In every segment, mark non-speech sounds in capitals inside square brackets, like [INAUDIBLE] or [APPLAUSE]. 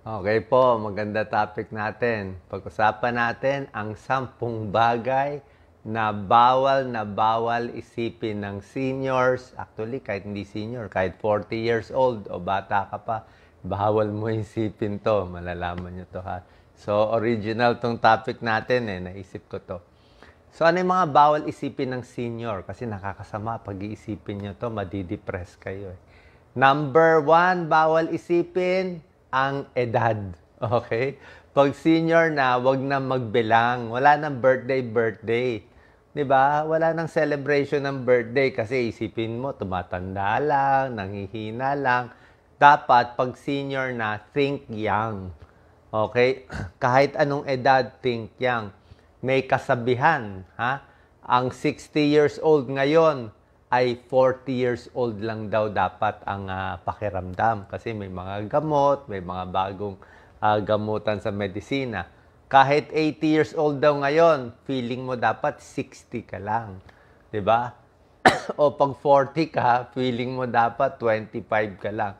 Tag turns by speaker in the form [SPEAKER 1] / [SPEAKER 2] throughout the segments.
[SPEAKER 1] Okay po, maganda topic natin. Pag-usapan natin ang sampung bagay na bawal na bawal isipin ng seniors. Actually, kahit hindi senior, kahit 40 years old o bata ka pa, bawal mo [LAUGHS] isipin to. Malalaman nyo to ha. So, original tong topic natin eh. Naisip ko to. So, ano yung mga bawal isipin ng senior? Kasi nakakasama pag iisipin nyo to, madidepress kayo eh. Number one, bawal isipin, ang edad. Okay? Pag senior na, wag na magbilang. Wala nang birthday, birthday. 'Di ba? Wala nang celebration ng birthday kasi isipin mo tumatanda lang, nanghihina lang. Dapat pag senior na, think young. Okay? [CLEARS THROAT] Kahit anong edad, think young. May kasabihan, ha? Ang 60 years old ngayon, ay 40 years old lang daw dapat ang uh, pakiramdam kasi may mga gamot, may mga bagong uh, gamutan sa medisina. Kahit 80 years old daw ngayon, feeling mo dapat 60 ka lang. 'Di ba? [COUGHS] o pag 40 ka, feeling mo dapat 25 ka lang.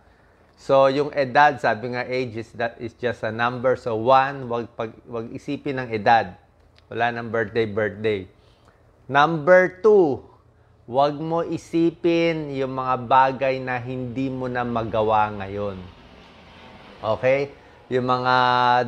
[SPEAKER 1] So, yung edad, sabi nga age is that is just a number. So, one, wag pag wag isipin ng edad. Wala nang birthday birthday. Number two, Huwag mo isipin yung mga bagay na hindi mo na magawa ngayon. Okay? Yung mga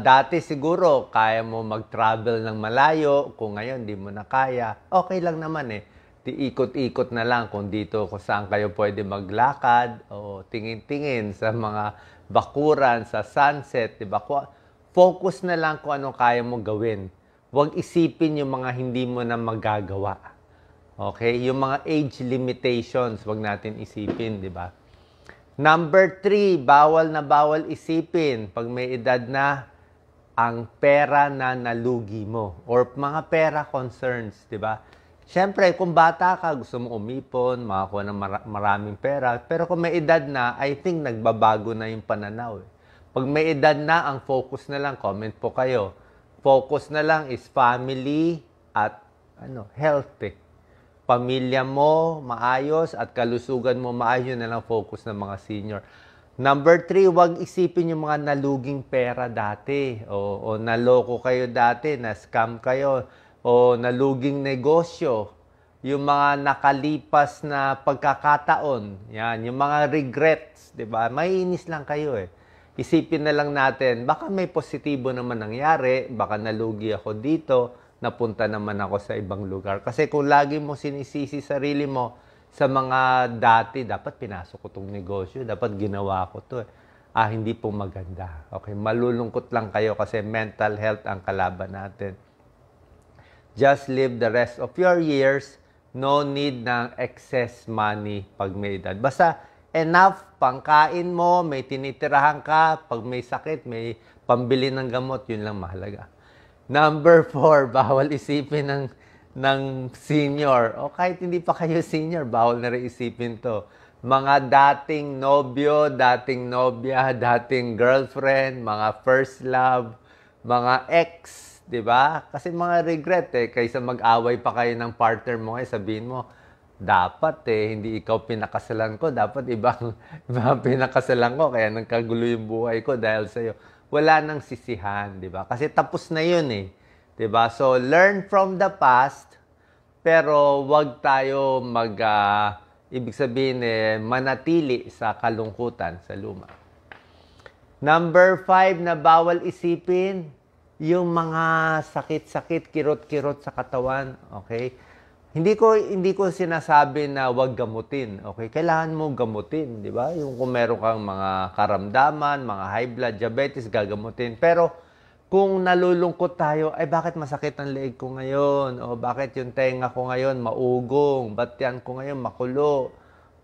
[SPEAKER 1] dati siguro, kaya mo mag-travel ng malayo. Kung ngayon, hindi mo na kaya. Okay lang naman eh. Tiikot-ikot na lang kung dito, kung saan kayo pwede maglakad. O tingin-tingin sa mga bakuran, sa sunset. Diba? Focus na lang kung anong kaya mo gawin. Huwag isipin yung mga hindi mo na magagawa. Okay? Yung mga age limitations, wag natin isipin, di ba? Number three, bawal na bawal isipin pag may edad na ang pera na nalugi mo or mga pera concerns, di ba? Siyempre, kung bata ka, gusto mo umipon, makakuha ng mar- maraming pera. Pero kung may edad na, I think nagbabago na yung pananaw. Eh. Pag may edad na, ang focus na lang, comment po kayo. Focus na lang is family at ano, health. Eh pamilya mo maayos at kalusugan mo maayos. Yun na lang focus ng mga senior. Number three, huwag isipin yung mga naluging pera dati o, o naloko kayo dati, na-scam kayo o naluging negosyo. Yung mga nakalipas na pagkakataon, yan, yung mga regrets, di ba? Maiinis lang kayo eh. Isipin na lang natin, baka may positibo naman nangyari, baka nalugi ako dito, napunta naman ako sa ibang lugar. Kasi kung lagi mo sinisisi sarili mo sa mga dati, dapat pinasok ko tong negosyo, dapat ginawa ko to. Eh. Ah, hindi po maganda. Okay, malulungkot lang kayo kasi mental health ang kalaban natin. Just live the rest of your years. No need ng excess money pag may edad. Basta enough pangkain mo, may tinitirahan ka, pag may sakit, may pambili ng gamot, yun lang mahalaga. Number four, [LAUGHS] bawal isipin ng, ng senior. O kahit hindi pa kayo senior, bawal na rin isipin to. Mga dating nobyo, dating nobya, dating girlfriend, mga first love, mga ex, di ba? Kasi mga regret eh, kaysa mag-away pa kayo ng partner mo, eh, sabihin mo, dapat eh, hindi ikaw pinakasalan ko, dapat ibang, [LAUGHS] ibang pinakasalan ko, kaya nagkagulo yung buhay ko dahil sa'yo wala nang sisihan, di ba? Kasi tapos na yun eh. Di ba? So, learn from the past, pero wag tayo mag, uh, ibig sabihin, eh, manatili sa kalungkutan, sa luma. Number five na bawal isipin, yung mga sakit-sakit, kirot-kirot sa katawan. Okay? Hindi ko hindi ko sinasabi na huwag gamutin. Okay, kailangan mo gamutin, 'di ba? Yung kung meron kang mga karamdaman, mga high blood, diabetes, gagamutin. Pero kung nalulungkot tayo, ay bakit masakit ang leeg ko ngayon? O bakit yung tenga ko ngayon maugong? Ba't yan ko ngayon makulo?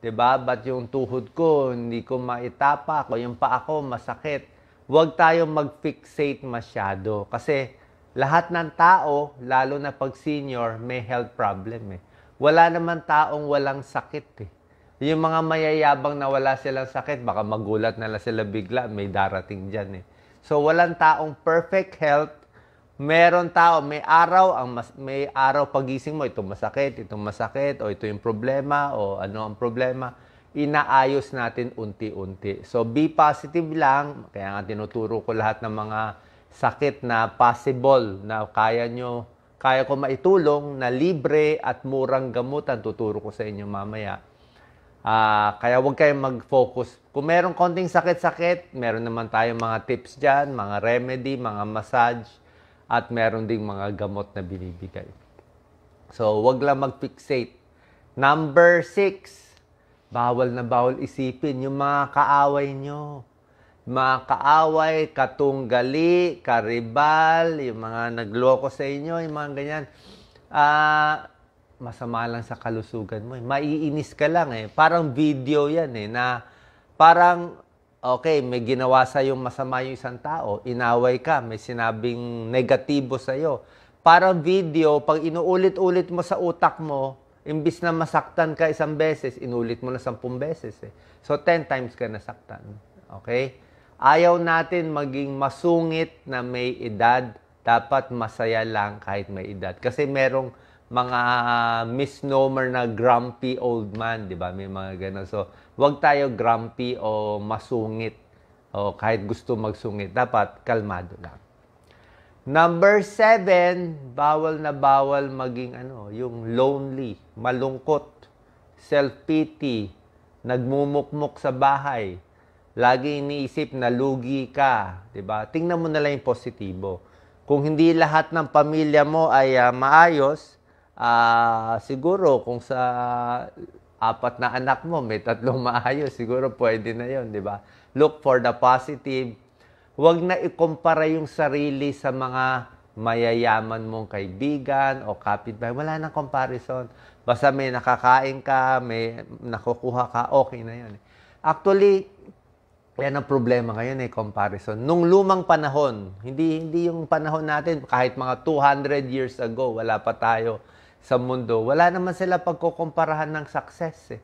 [SPEAKER 1] 'Di ba? Ba't yung tuhod ko hindi ko maitapa? O yung pa ako, masakit? Huwag tayong mag-fixate masyado kasi lahat ng tao, lalo na pag senior, may health problem eh. Wala naman taong walang sakit eh. Yung mga mayayabang na wala silang sakit, baka magulat na lang sila bigla, may darating dyan eh. So walang taong perfect health. Meron tao, may araw ang mas, may araw pagising mo itong masakit, itong masakit o ito yung problema o ano ang problema. Inaayos natin unti-unti. So be positive lang. Kaya nga tinuturo ko lahat ng mga sakit na possible na kaya nyo, kaya ko maitulong na libre at murang gamutan. Tuturo ko sa inyo mamaya. Uh, kaya huwag kayong mag-focus. Kung merong konting sakit-sakit, meron naman tayong mga tips dyan, mga remedy, mga massage, at meron ding mga gamot na binibigay. So, huwag lang mag-fixate. Number six, bawal na bawal isipin yung mga kaaway nyo mga kaaway, katunggali, karibal, yung mga nagloko sa inyo, yung mga ganyan. Ah, uh, masama lang sa kalusugan mo. Eh. Maiinis ka lang eh. Parang video yan eh, na parang, okay, may ginawa sa yung masama yung isang tao, inaway ka, may sinabing negatibo sa iyo. Parang video, pag inuulit-ulit mo sa utak mo, imbis na masaktan ka isang beses, inulit mo na sampung beses eh. So, 10 times ka nasaktan. Okay? Ayaw natin maging masungit na may edad. Dapat masaya lang kahit may edad. Kasi merong mga misnomer na grumpy old man, di ba? May mga ganun. So, huwag tayo grumpy o masungit. O kahit gusto magsungit, dapat kalmado lang. Number seven, bawal na bawal maging ano, yung lonely, malungkot, self-pity, nagmumukmok sa bahay, lagi iniisip na lugi ka, 'di ba? Tingnan mo na lang yung positibo. Kung hindi lahat ng pamilya mo ay uh, maayos, uh, siguro kung sa apat na anak mo, may tatlong [LAUGHS] maayos, siguro pwede na 'yon, 'di ba? Look for the positive. Huwag na ikumpara yung sarili sa mga mayayaman mong kaibigan o kapitbahay. Wala nang comparison. Basta may nakakain ka, may nakukuha ka, okay na 'yon. Actually, yan ang problema ngayon eh, comparison. Nung lumang panahon, hindi, hindi yung panahon natin, kahit mga 200 years ago, wala pa tayo sa mundo, wala naman sila pagkukumparahan ng success eh.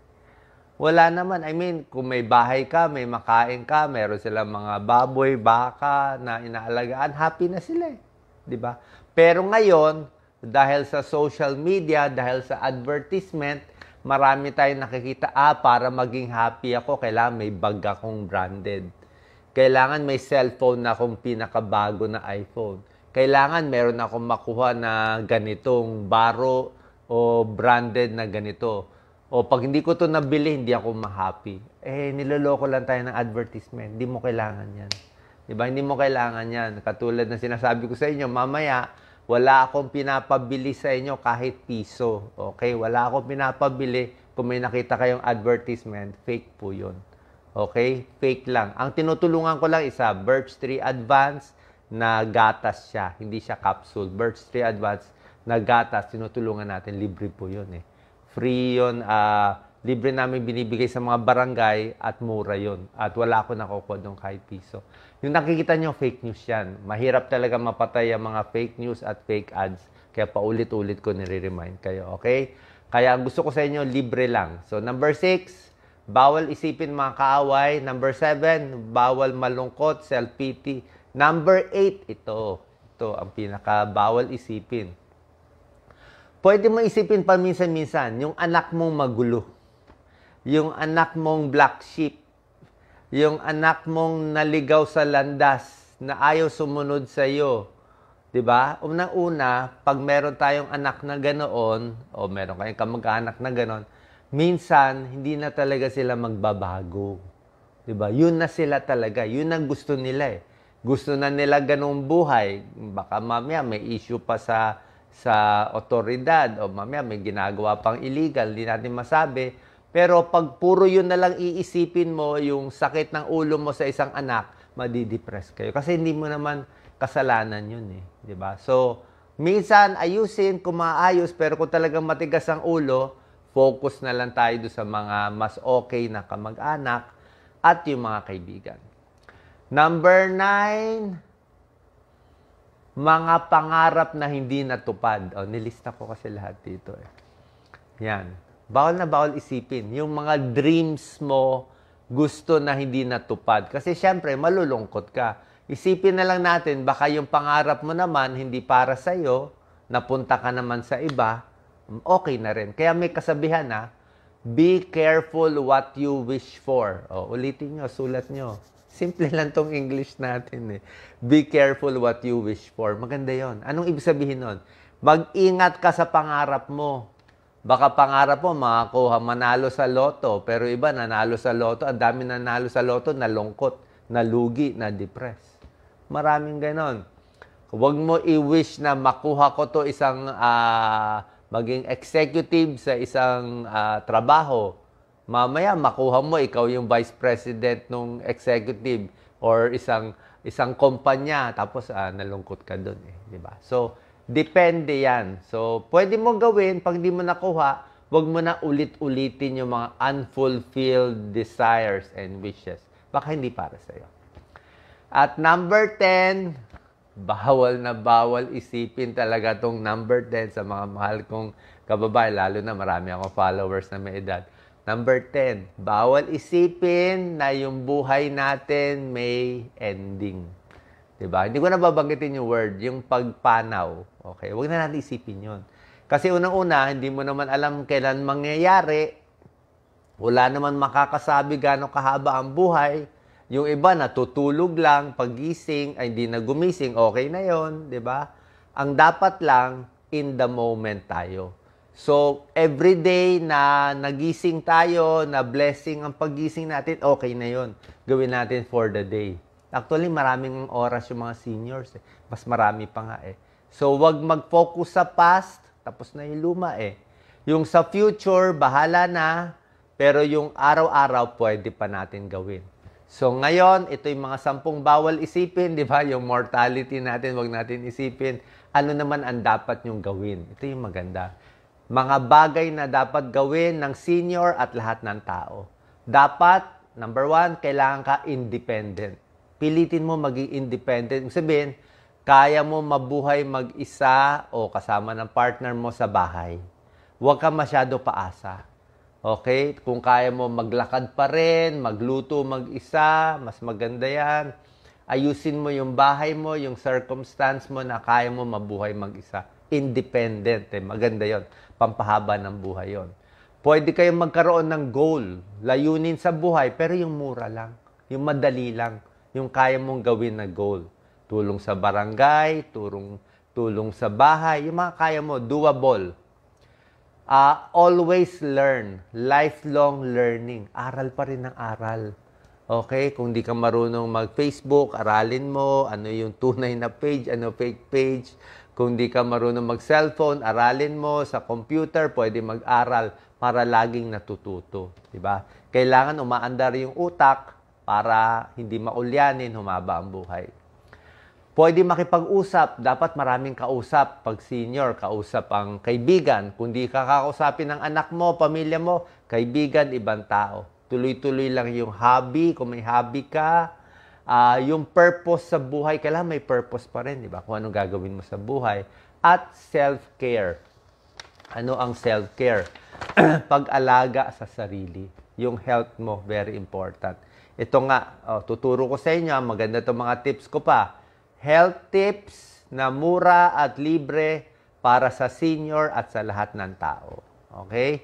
[SPEAKER 1] Wala naman. I mean, kung may bahay ka, may makain ka, meron silang mga baboy, baka na inaalagaan, happy na sila eh. ba? Diba? Pero ngayon, dahil sa social media, dahil sa advertisement, marami tayong nakikita, ah, para maging happy ako, kailangan may bag akong branded. Kailangan may cellphone na akong pinakabago na iPhone. Kailangan meron akong makuha na ganitong baro o branded na ganito. O pag hindi ko to nabili, hindi ako ma-happy. Eh, niloloko lang tayo ng advertisement. Hindi mo kailangan yan. Diba? Hindi mo kailangan yan. Katulad na sinasabi ko sa inyo, mamaya, wala akong pinapabili sa inyo kahit piso. Okay? Wala akong pinapabili. Kung may nakita kayong advertisement, fake po yun. Okay? Fake lang. Ang tinutulungan ko lang isa, Birch 3 Advance na gatas siya. Hindi siya capsule. Birch 3 Advance na gatas, tinutulungan natin. Libre po yun eh. Free yun. Uh, libre namin binibigay sa mga barangay at mura yun. At wala ako nakukuha doon kahit piso. Yung nakikita nyo, fake news yan. Mahirap talaga mapatay ang mga fake news at fake ads. Kaya paulit-ulit ko nire-remind kayo, okay? Kaya gusto ko sa inyo, libre lang. So, number six, bawal isipin mga kaaway. Number seven, bawal malungkot, self-pity. Number eight, ito. Ito ang pinaka bawal isipin. Pwede mo isipin paminsan-minsan, yung anak mong magulo. Yung anak mong black sheep yung anak mong naligaw sa landas na ayaw sumunod sa iyo. 'Di ba? unang una pag meron tayong anak na ganoon o meron kayong kamag-anak na ganoon, minsan hindi na talaga sila magbabago. 'Di ba? Yun na sila talaga, yun ang gusto nila eh. Gusto na nila ganung buhay. Baka mamaya may issue pa sa sa otoridad o mamaya may ginagawa pang illegal, hindi natin masabi pero pag puro yun na lang iisipin mo, yung sakit ng ulo mo sa isang anak, madidepress kayo. Kasi hindi mo naman kasalanan yun eh. ba? Diba? So, minsan ayusin, kumaayos, pero kung talagang matigas ang ulo, focus na lang tayo sa mga mas okay na kamag-anak at yung mga kaibigan. Number nine, mga pangarap na hindi natupad. O, nilista ko kasi lahat dito eh. Yan bawal na bawal isipin yung mga dreams mo gusto na hindi natupad. Kasi syempre, malulungkot ka. Isipin na lang natin, baka yung pangarap mo naman hindi para sa'yo, napunta ka naman sa iba, okay na rin. Kaya may kasabihan na, ah, be careful what you wish for. O, ulitin nyo, sulat nyo. Simple lang tong English natin eh. Be careful what you wish for. Maganda yon. Anong ibig sabihin nun? Mag-ingat ka sa pangarap mo Baka pangarap mo makakuha manalo sa loto, pero iba nanalo sa loto, ang dami nanalo sa loto, nalungkot, nalugi, na depress. Maraming ganon. Huwag mo i-wish na makuha ko to isang uh, maging executive sa isang uh, trabaho. Mamaya makuha mo ikaw yung vice president ng executive or isang isang kumpanya tapos uh, nalungkot ka doon eh, di ba? So Depende yan. So, pwede mo gawin. Pag di mo nakuha, huwag mo na ulit-ulitin yung mga unfulfilled desires and wishes. Baka hindi para sa'yo. At number 10, bawal na bawal isipin talaga tong number 10 sa mga mahal kong kababayan. Lalo na marami ako followers na may edad. Number 10, bawal isipin na yung buhay natin may ending. Diba? Hindi ko na babanggitin yung word, yung pagpanaw. Okay? Huwag na natin isipin yun. Kasi unang-una, hindi mo naman alam kailan mangyayari. Wala naman makakasabi gaano kahaba ang buhay. Yung iba natutulog lang, pagising, ay hindi na gumising, okay na yon, 'di ba? Ang dapat lang in the moment tayo. So, every day na nagising tayo, na blessing ang pagising natin, okay na yon. Gawin natin for the day. Actually, maraming oras yung mga seniors. Eh. Mas marami pa nga eh. So, wag mag-focus sa past, tapos na yung luma eh. Yung sa future, bahala na, pero yung araw-araw, pwede pa natin gawin. So ngayon, ito yung mga sampung bawal isipin, di ba? Yung mortality natin, wag natin isipin. Ano naman ang dapat nyong gawin? Ito yung maganda. Mga bagay na dapat gawin ng senior at lahat ng tao. Dapat, number one, kailangan ka independent pilitin mo maging independent. Sabihin, kaya mo mabuhay mag-isa o kasama ng partner mo sa bahay. Huwag ka masyado paasa. Okay? Kung kaya mo maglakad pa rin, magluto mag-isa, mas maganda yan. Ayusin mo yung bahay mo, yung circumstance mo na kaya mo mabuhay mag-isa. Independent. Eh. Maganda yon Pampahaba ng buhay yon Pwede kayong magkaroon ng goal, layunin sa buhay, pero yung mura lang, yung madali lang yung kaya mong gawin na goal. Tulong sa barangay, tulong, tulong sa bahay, yung mga kaya mo, doable. Uh, always learn. Lifelong learning. Aral pa rin ng aral. Okay? Kung di ka marunong mag-Facebook, aralin mo. Ano yung tunay na page, ano fake page. Kung di ka marunong mag-cellphone, aralin mo. Sa computer, pwede mag-aral para laging natututo. Diba? Kailangan umaandar yung utak para hindi maulyanin, humaba ang buhay. Pwede makipag-usap, dapat maraming kausap. Pag senior, kausap ang kaibigan. ka kakausapin ng anak mo, pamilya mo, kaibigan, ibang tao. Tuloy-tuloy lang yung hobby, kung may hobby ka. Uh, yung purpose sa buhay, kailangan may purpose pa rin, di ba? Kung anong gagawin mo sa buhay. At self-care. Ano ang self-care? [CLEARS THROAT] Pag-alaga sa sarili. Yung health mo, very important ito nga, oh, tuturo ko sa inyo, ah, maganda itong mga tips ko pa. Health tips na mura at libre para sa senior at sa lahat ng tao. Okay?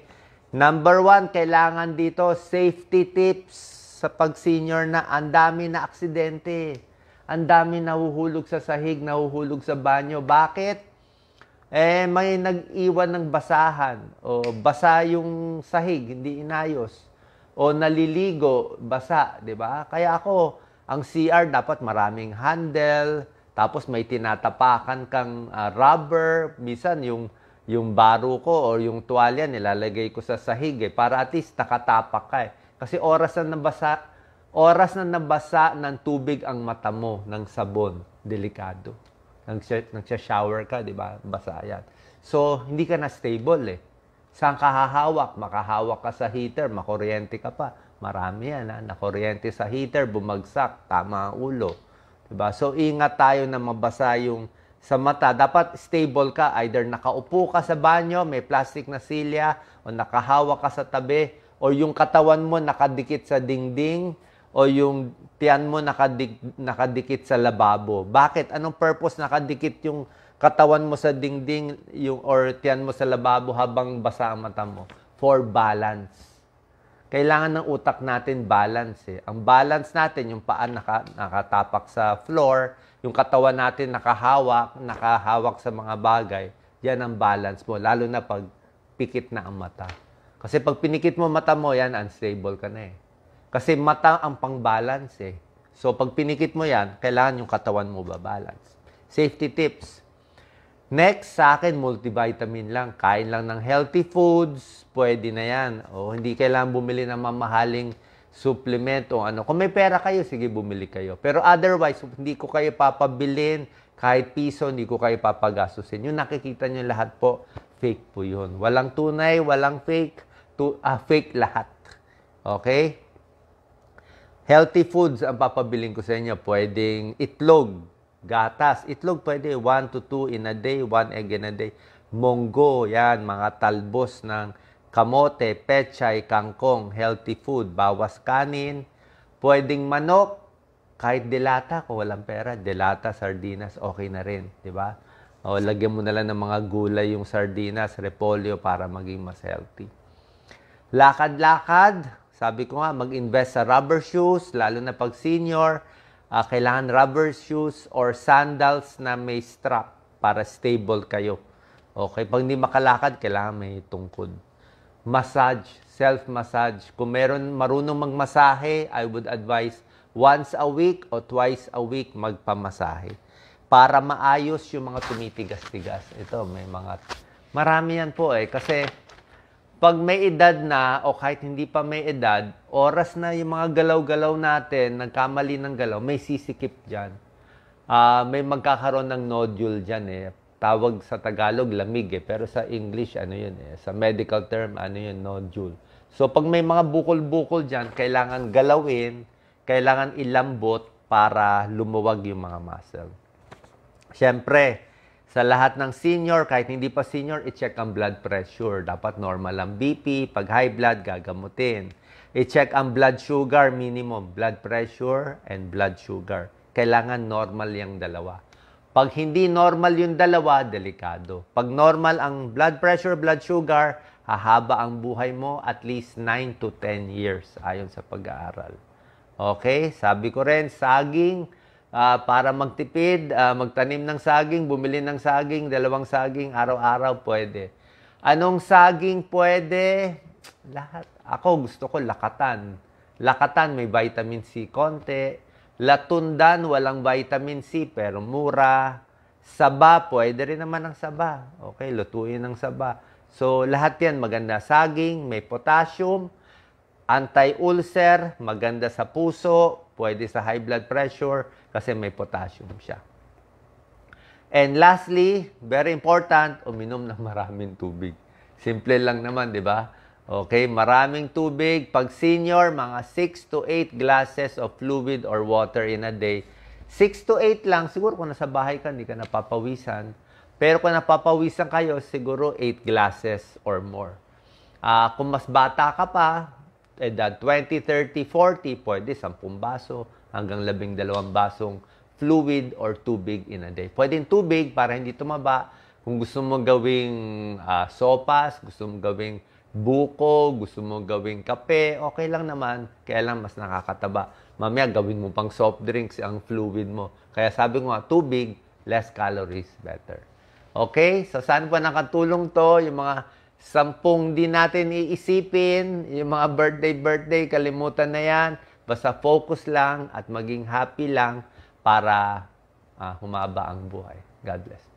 [SPEAKER 1] Number one, kailangan dito safety tips sa pag-senior na ang dami na aksidente. Ang dami nahuhulog sa sahig, nahuhulog sa banyo. Bakit? Eh, may nag-iwan ng basahan o basa yung sahig, hindi inayos o naliligo, basa, 'di ba? Kaya ako, ang CR dapat maraming handle, tapos may tinatapakan kang uh, rubber, minsan yung yung baro ko or yung tuwalya nilalagay ko sa sahig eh, para at least nakatapak ka eh. Kasi oras na nabasa, oras na nabasa ng tubig ang mata mo ng sabon, delikado. Nagsha-shower ka, 'di ba? Basa 'yan. So, hindi ka na stable eh. Saan ka hahawak? Makahawak ka sa heater, makuryente ka pa. Marami yan, ha? nakuryente sa heater, bumagsak, tama ulo. Diba? So, ingat tayo na mabasa yung sa mata. Dapat stable ka, either nakaupo ka sa banyo, may plastic na silya, o nakahawak ka sa tabi, o yung katawan mo nakadikit sa dingding, o yung tiyan mo nakadik, nakadikit sa lababo. Bakit? Anong purpose nakadikit yung katawan mo sa dingding yung, or tiyan mo sa lababo habang basa ang mata mo for balance. Kailangan ng utak natin balance. Eh. Ang balance natin, yung paa naka, nakatapak sa floor, yung katawan natin nakahawak, nakahawak sa mga bagay, yan ang balance mo, lalo na pag pikit na ang mata. Kasi pag pinikit mo mata mo, yan, unstable ka na eh. Kasi mata ang pang-balance eh. So pag pinikit mo yan, kailangan yung katawan mo ba-balance. Safety tips, Next, sa akin, multivitamin lang. Kain lang ng healthy foods, pwede na yan. O hindi kailangan bumili ng mamahaling supplement o ano. Kung may pera kayo, sige, bumili kayo. Pero otherwise, hindi ko kayo papabilin. Kahit piso, hindi ko kayo papagastusin. Yung nakikita nyo lahat po, fake po yun. Walang tunay, walang fake. Tu ah, fake lahat. Okay? Healthy foods ang papabiling ko sa inyo. Pwedeng itlog, gatas. Itlog pwede 1 to 2 in a day, 1 egg in a day. Monggo, yan, mga talbos ng kamote, pechay, kangkong, healthy food, bawas kanin. Pwedeng manok, kahit delata, ko walang pera, delata, sardinas, okay na rin, di ba? O, lagyan mo na lang ng mga gulay yung sardinas, repolyo para maging mas healthy. Lakad-lakad, sabi ko nga, mag-invest sa rubber shoes, lalo na pag senior uh, kailangan rubber shoes or sandals na may strap para stable kayo. Okay, pag hindi makalakad, kailangan may tungkod. Massage, self-massage. Kung meron marunong magmasahe, I would advise once a week or twice a week magpamasahe para maayos yung mga tumitigas-tigas. Ito, may mga... Marami yan po eh. Kasi pag may edad na o kahit hindi pa may edad, oras na yung mga galaw-galaw natin, nagkamali ng galaw, may sisikip dyan. Uh, may magkakaroon ng nodule dyan eh. Tawag sa Tagalog, lamig eh. Pero sa English, ano yun eh. Sa medical term, ano yun, nodule. So pag may mga bukol-bukol dyan, kailangan galawin, kailangan ilambot para lumuwag yung mga muscle. Siyempre, sa lahat ng senior, kahit hindi pa senior, i-check ang blood pressure. Dapat normal ang BP. Pag high blood, gagamutin. I-check ang blood sugar minimum, blood pressure and blood sugar. Kailangan normal yung dalawa. Pag hindi normal yung dalawa, delikado. Pag normal ang blood pressure, blood sugar, hahaba ang buhay mo at least 9 to 10 years ayon sa pag-aaral. Okay? Sabi ko rin, saging, uh, para magtipid, uh, magtanim ng saging, bumili ng saging, dalawang saging, araw-araw pwede. Anong saging pwede? Lahat. Ako gusto ko lakatan. Lakatan may vitamin C konti. Latundan walang vitamin C pero mura. Saba, pwede rin naman ang saba. Okay, lutuin ng saba. So lahat yan maganda. Saging, may potassium, anti-ulcer, maganda sa puso, pwede sa high blood pressure kasi may potassium siya. And lastly, very important, uminom ng maraming tubig. Simple lang naman, di ba? Okay, maraming tubig. Pag senior, mga 6 to 8 glasses of fluid or water in a day. 6 to 8 lang, siguro kung nasa bahay ka, hindi ka napapawisan. Pero kung napapawisan kayo, siguro 8 glasses or more. Uh, kung mas bata ka pa, edad 20, 30, 40, pwede 10 baso hanggang labing dalawang basong fluid or tubig in a day. Pwedeng tubig para hindi tumaba. Kung gusto mo gawing uh, sopas, gusto mo gawing buko, gusto mo gawing kape, okay lang naman. Kaya lang mas nakakataba. Mamaya gawin mo pang soft drinks ang fluid mo. Kaya sabi ko nga, tubig, less calories, better. Okay? So, saan pa nakatulong to? Yung mga sampung din natin iisipin, yung mga birthday-birthday, kalimutan na yan Basta focus lang at maging happy lang para uh, humaba ang buhay. God bless.